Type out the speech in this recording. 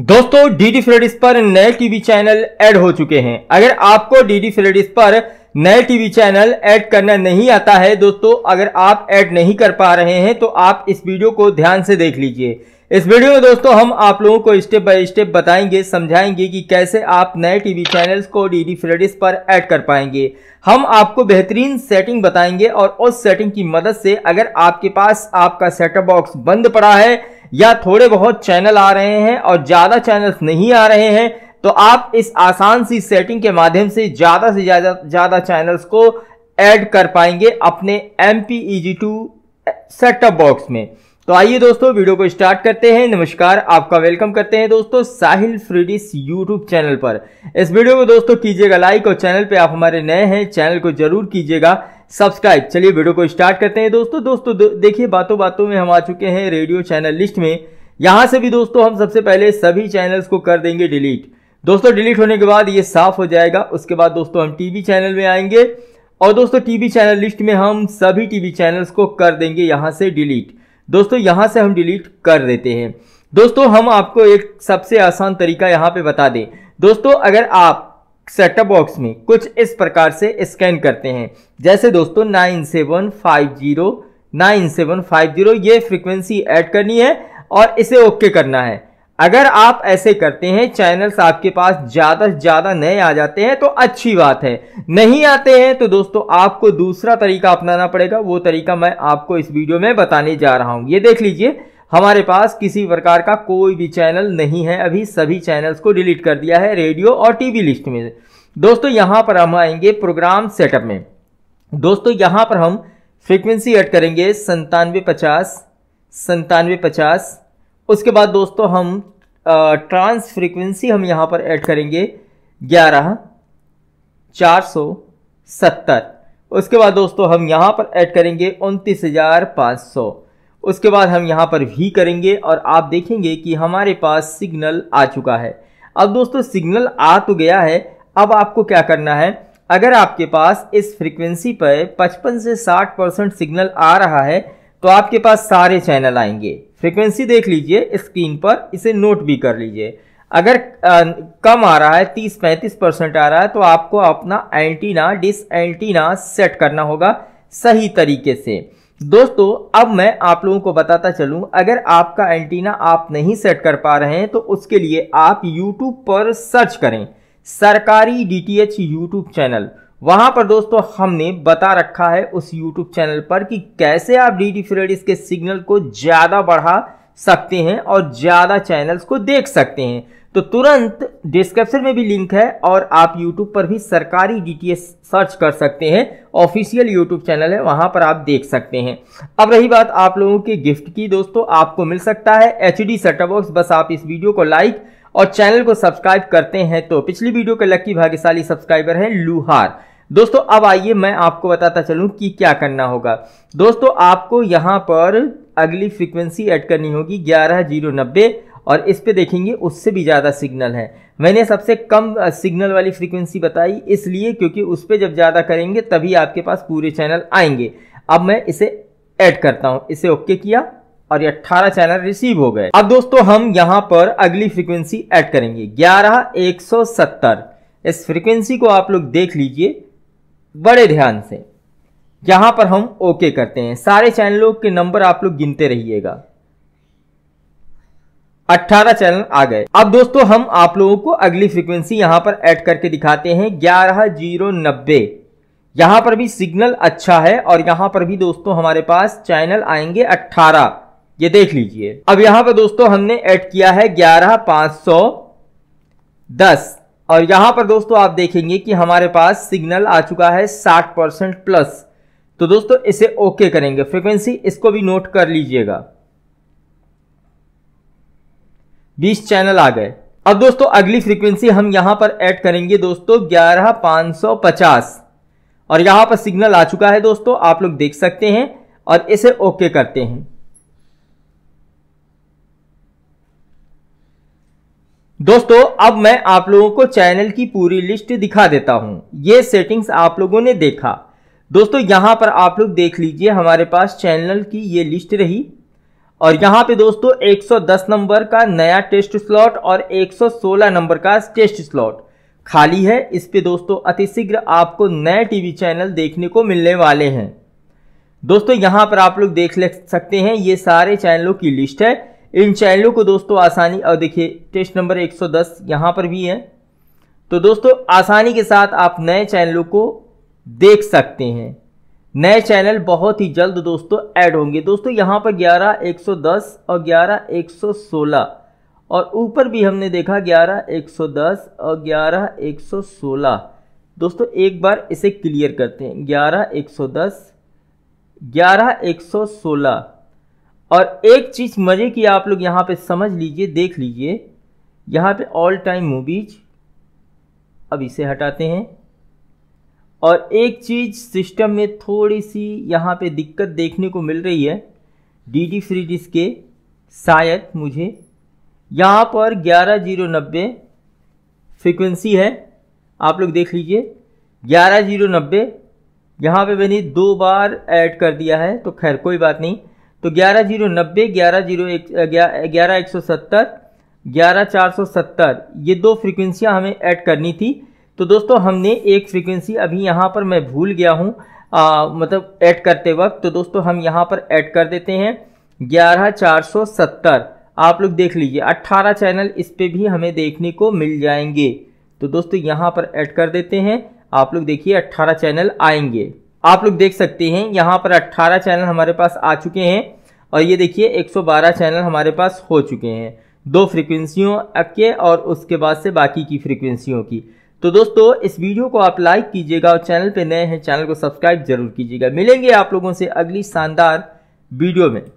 दोस्तों DD free dish पर नए टीवी चैनल ऐड हो चुके हैं अगर आपको डीडी फ्रेडिस पर नए टीवी चैनल ऐड करना नहीं आता है दोस्तों अगर आप ऐड नहीं कर पा रहे हैं तो आप इस वीडियो को ध्यान से देख लीजिए इस वीडियो में दोस्तों हम आप लोगों को स्टेप बाय स्टेप बताएंगे समझाएंगे कि कैसे आप नए टीवी चैनल्स को डीडी फ्रेडिस पर ऐड कर पाएंगे हम आपको बेहतरीन सेटिंग बताएंगे और उस सेटिंग की मदद से अगर आपके पास आपका सेटअप बॉक्स बंद पड़ा है या थोड़े बहुत चैनल आ रहे हैं और ज़्यादा चैनल्स नहीं आ रहे हैं तो आप इस आसान सी सेटिंग के माध्यम से ज़्यादा से ज़्यादा ज़्यादा चैनल्स को ऐड कर पाएंगे अपने M P E G two setup box में तो आइए दोस्तों वीडियो को स्टार्ट करते हैं नमस्कार आपका वेलकम करते हैं दोस्तों साहिल फ्रीडिस यूट्यूब चैनल पर इस वीडियो को दोस्तों कीजिएगा लाइक और चैनल पे आप हमारे नए हैं चैनल को जरूर कीजिएगा सब्सक्राइब चलिए वीडियो को स्टार्ट करते हैं दोस्तों दोस्तों देखिए बातों बातों में हम आ चुके हैं रेडियो चैनल लिस्ट में यहां से भी दोस्तों हम सबसे पहले सभी चैनल्स को कर देंगे डिलीट दोस्तों डिलीट होने के बाद ये साफ हो जाएगा उसके बाद दोस्तों हम टीवी चैनल में आएंगे और दोस्तों टीवी चैनल लिस्ट में हम सभी टीवी चैनल्स को कर देंगे यहाँ से डिलीट दोस्तों यहाँ से हम डिलीट कर देते हैं दोस्तों हम आपको एक सबसे आसान तरीका यहाँ पे बता दें दोस्तों अगर आप सेटअप बॉक्स में कुछ इस प्रकार से स्कैन करते हैं जैसे दोस्तों nine seven five zero nine seven five zero ये फ्रिक्वेंसी ऐड करनी है और इसे ओके करना है अगर आप ऐसे करते हैं चैनल्स आपके पास ज़्यादा से ज़्यादा नए आ जाते हैं तो अच्छी बात है नहीं आते हैं तो दोस्तों आपको दूसरा तरीका अपनाना पड़ेगा वो तरीका मैं आपको इस वीडियो में बताने जा रहा हूँ ये देख लीजिए हमारे पास किसी प्रकार का कोई भी चैनल नहीं है अभी सभी चैनल्स को डिलीट कर दिया है रेडियो और टीवी लिस्ट में दोस्तों यहाँ पर हम आएंगे प्रोग्राम सेटअप में दोस्तों यहाँ पर हम फ्रीक्वेंसी ऐड करेंगे संतानवे पचास संतानवे पचास उसके बाद दोस्तों हम ट्रांस फ्रीक्वेंसी हम यहाँ पर ऐड करेंगे ग्यारह चार सौ सत्तर उसके बाद दोस्तों हम यहाँ पर ऐड करेंगे उनतीस हज़ार पाँच सौ उसके बाद हम यहाँ पर वी करेंगे और आप देखेंगे कि हमारे पास सिग्नल आ चुका है अब दोस्तों सिग्नल आ तो गया है अब आपको क्या करना है अगर आपके पास इस फ्रीक्वेंसी पर 55 से 60 परसेंट सिग्नल आ रहा है तो आपके पास सारे चैनल आएंगे फ्रीक्वेंसी देख लीजिए स्क्रीन पर इसे नोट भी कर लीजिए अगर आ, कम आ रहा है 30-35 परसेंट आ रहा है तो आपको अपना एंटीना डिस एंटीना सेट करना होगा सही तरीके से दोस्तों अब मैं आप लोगों को बताता चलूं अगर आपका एंटीना आप नहीं सेट कर पा रहे हैं तो उसके लिए आप यूट्यूब पर सर्च करें सरकारी एच यूट्यूब चैनल वहां पर दोस्तों हमने बता रखा है उस यूट्यूब चैनल पर कि कैसे आप डी टी फ्रेडिस के सिग्नल को ज़्यादा बढ़ा सकते हैं और ज़्यादा चैनल्स को देख सकते हैं तो तुरंत डिस्क्रिप्शन में भी लिंक है और आप यूट्यूब पर भी सरकारी डी सर्च कर सकते हैं ऑफिशियल यूट्यूब चैनल है वहां पर आप देख सकते हैं अब रही बात आप लोगों के गिफ्ट की दोस्तों आपको मिल सकता है एच डी बॉक्स बस आप इस वीडियो को लाइक और चैनल को सब्सक्राइब करते हैं तो पिछली वीडियो के लक्की भाग्यशाली सब्सक्राइबर है लुहार दोस्तों अब आइए मैं आपको बताता चलूं कि क्या करना होगा दोस्तों आपको यहां पर अगली फ्रीक्वेंसी ऐड करनी होगी ग्यारह जीरो नब्बे और इस पे देखेंगे उससे भी ज़्यादा सिग्नल है मैंने सबसे कम सिग्नल वाली फ्रीक्वेंसी बताई इसलिए क्योंकि उस पर जब ज़्यादा करेंगे तभी आपके पास पूरे चैनल आएंगे अब मैं इसे ऐड करता हूँ इसे ओके किया और ये 18 चैनल रिसीव हो गए अब दोस्तों हम यहाँ पर अगली फ्रीक्वेंसी ऐड करेंगे ग्यारह एक सौ सत्तर इस फ्रीक्वेंसी को आप लोग देख लीजिए बड़े ध्यान से यहाँ पर हम ओके करते हैं सारे चैनलों के नंबर आप लोग गिनते रहिएगा 18 चैनल आ गए अब दोस्तों हम आप लोगों को अगली फ्रीक्वेंसी यहाँ पर ऐड करके दिखाते हैं ग्यारह जीरो नब्बे यहाँ पर भी सिग्नल अच्छा है और यहाँ पर भी दोस्तों हमारे पास चैनल आएंगे अट्ठारह ये देख लीजिए अब यहाँ पर दोस्तों हमने ऐड किया है ग्यारह पाँच सौ दस और यहाँ पर दोस्तों आप देखेंगे कि हमारे पास सिग्नल आ चुका है साठ परसेंट प्लस तो दोस्तों इसे ओके करेंगे फ्रिक्वेंसी इसको भी नोट कर लीजिएगा बीस चैनल आ गए अब दोस्तों अगली फ्रीक्वेंसी हम यहां पर ऐड करेंगे दोस्तों ग्यारह पांच सौ पचास और यहां पर सिग्नल आ चुका है दोस्तों आप लोग देख सकते हैं और इसे ओके करते हैं दोस्तों अब मैं आप लोगों को चैनल की पूरी लिस्ट दिखा देता हूं ये सेटिंग्स आप लोगों ने देखा दोस्तों यहां पर आप लोग देख लीजिए हमारे पास चैनल की ये लिस्ट रही और यहाँ पे दोस्तों 110 नंबर का नया टेस्ट स्लॉट और 116 नंबर का टेस्ट स्लॉट खाली है इस पे दोस्तों अतिशीघ्र आपको नए टीवी चैनल देखने को मिलने वाले हैं दोस्तों यहाँ पर आप लोग देख ले सकते हैं ये सारे चैनलों की लिस्ट है इन चैनलों को दोस्तों आसानी और देखिए टेस्ट नंबर 110 यहाँ पर भी है तो दोस्तों आसानी के साथ आप नए चैनलों को देख सकते हैं नए चैनल बहुत ही जल्द दोस्तों ऐड होंगे दोस्तों यहाँ पर 11 110 और 11 116 और ऊपर भी हमने देखा 11 110 और 11 116 दोस्तों एक बार इसे क्लियर करते हैं 11 110 11 सोलह और एक चीज़ मज़े की आप लोग यहाँ पे समझ लीजिए देख लीजिए यहाँ पे ऑल टाइम मूवीज अब इसे हटाते हैं और एक चीज़ सिस्टम में थोड़ी सी यहाँ पे दिक्कत देखने को मिल रही है डी डी फ्री डिस्क के शायद मुझे यहाँ पर ग्यारह जीरो नब्बे फ्रिक्वेंसी है आप लोग देख लीजिए ग्यारह जीरो नब्बे यहाँ पर मैंने दो बार ऐड कर दिया है तो खैर कोई बात नहीं तो ग्यारह जीरो नब्बे ग्यारह जीरो ग्यारह एक सौ सत्तर ग्यारह चार सौ सत्तर ये दो फ्रिक्वेंसियाँ हमें ऐड करनी थी तो दोस्तों हमने एक फ्रीक्वेंसी अभी यहाँ पर मैं भूल गया हूँ मतलब ऐड करते वक्त तो दोस्तों हम यहाँ पर ऐड कर देते हैं ग्यारह चार सौ सत्तर आप लोग देख लीजिए अट्ठारह चैनल इस पर भी हमें देखने को मिल जाएंगे तो दोस्तों यहाँ पर ऐड कर देते हैं आप लोग देखिए अट्ठारह चैनल आएंगे आप लोग देख सकते हैं यहाँ पर अट्ठारह चैनल हमारे पास आ चुके हैं और ये देखिए 112 चैनल हमारे पास हो चुके हैं दो फ्रिक्वेंसियों के और उसके बाद से बाकी की फ्रिक्वेंसियों की तो दोस्तों इस वीडियो को आप लाइक कीजिएगा और चैनल पे नए हैं चैनल को सब्सक्राइब जरूर कीजिएगा मिलेंगे आप लोगों से अगली शानदार वीडियो में